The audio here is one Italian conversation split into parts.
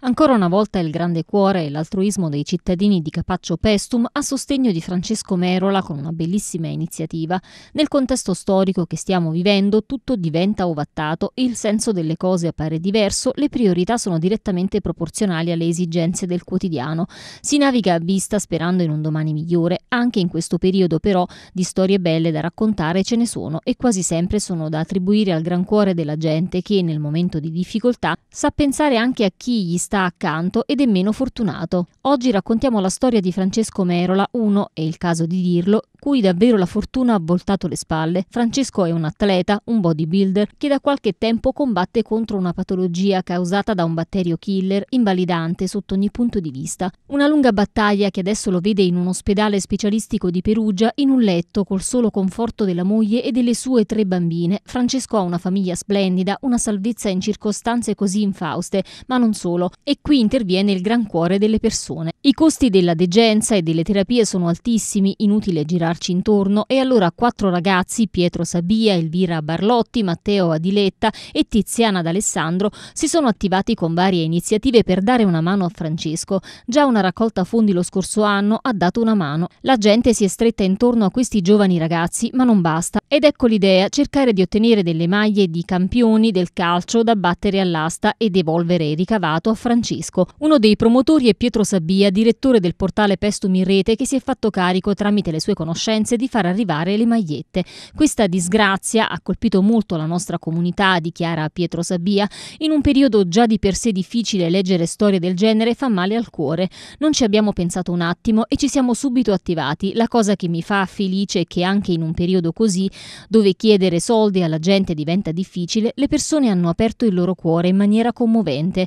Ancora una volta il grande cuore e l'altruismo dei cittadini di Capaccio Pestum a sostegno di Francesco Merola con una bellissima iniziativa. Nel contesto storico che stiamo vivendo tutto diventa ovattato il senso delle cose appare diverso, le priorità sono direttamente proporzionali alle esigenze del quotidiano. Si naviga a vista sperando in un domani migliore. Anche in questo periodo però di storie belle da raccontare ce ne sono e quasi sempre sono da attribuire al gran cuore della gente che nel momento di difficoltà sa pensare anche a chi gli sta sta accanto ed è meno fortunato. Oggi raccontiamo la storia di Francesco Merola, uno, è il caso di dirlo, cui davvero la fortuna ha voltato le spalle. Francesco è un atleta, un bodybuilder, che da qualche tempo combatte contro una patologia causata da un batterio killer, invalidante sotto ogni punto di vista. Una lunga battaglia che adesso lo vede in un ospedale specialistico di Perugia, in un letto col solo conforto della moglie e delle sue tre bambine. Francesco ha una famiglia splendida, una salvezza in circostanze così infauste, ma non solo. E qui interviene il gran cuore delle persone. I costi della degenza e delle terapie sono altissimi, inutile girarci intorno, e allora quattro ragazzi, Pietro Sabia, Elvira Barlotti, Matteo Adiletta e Tiziana D'Alessandro, si sono attivati con varie iniziative per dare una mano a Francesco. Già una raccolta fondi lo scorso anno ha dato una mano. La gente si è stretta intorno a questi giovani ragazzi, ma non basta ed ecco l'idea, cercare di ottenere delle maglie di campioni del calcio da battere all'asta e devolvere il ricavato a Francesco. Uno dei promotori è Pietro Sabbia, direttore del portale Pestum in Rete, che si è fatto carico tramite le sue conoscenze di far arrivare le magliette. Questa disgrazia ha colpito molto la nostra comunità, dichiara Pietro Sabbia. In un periodo già di per sé difficile leggere storie del genere fa male al cuore. Non ci abbiamo pensato un attimo e ci siamo subito attivati. La cosa che mi fa felice è che anche in un periodo così dove chiedere soldi alla gente diventa difficile, le persone hanno aperto il loro cuore in maniera commovente.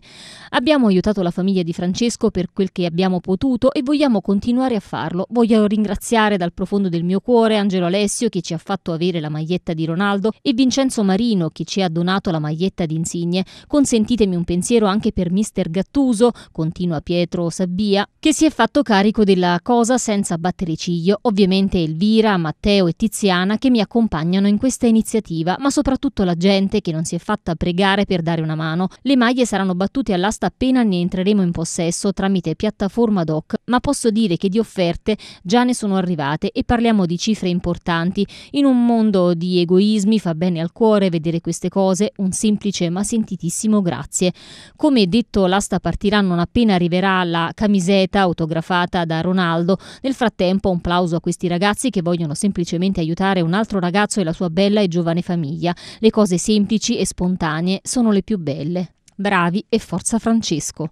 Abbiamo aiutato la famiglia di Francesco per quel che abbiamo potuto e vogliamo continuare a farlo. Voglio ringraziare dal profondo del mio cuore Angelo Alessio che ci ha fatto avere la maglietta di Ronaldo e Vincenzo Marino che ci ha donato la maglietta di Insigne. Consentitemi un pensiero anche per Mister Gattuso, continua Pietro Sabbia, che si è fatto carico della cosa senza battere ciglio. Ovviamente Elvira, Matteo e Tiziana che mi accompagnano accompagnano in questa iniziativa, ma soprattutto la gente che non si è fatta pregare per dare una mano. Le maglie saranno battute all'asta appena ne entreremo in possesso tramite piattaforma ad hoc ma posso dire che di offerte già ne sono arrivate e parliamo di cifre importanti. In un mondo di egoismi fa bene al cuore vedere queste cose, un semplice ma sentitissimo grazie. Come detto, l'asta partirà non appena arriverà la camiseta autografata da Ronaldo. Nel frattempo un plauso a questi ragazzi che vogliono semplicemente aiutare un altro ragazzo e la sua bella e giovane famiglia. Le cose semplici e spontanee sono le più belle. Bravi e forza Francesco.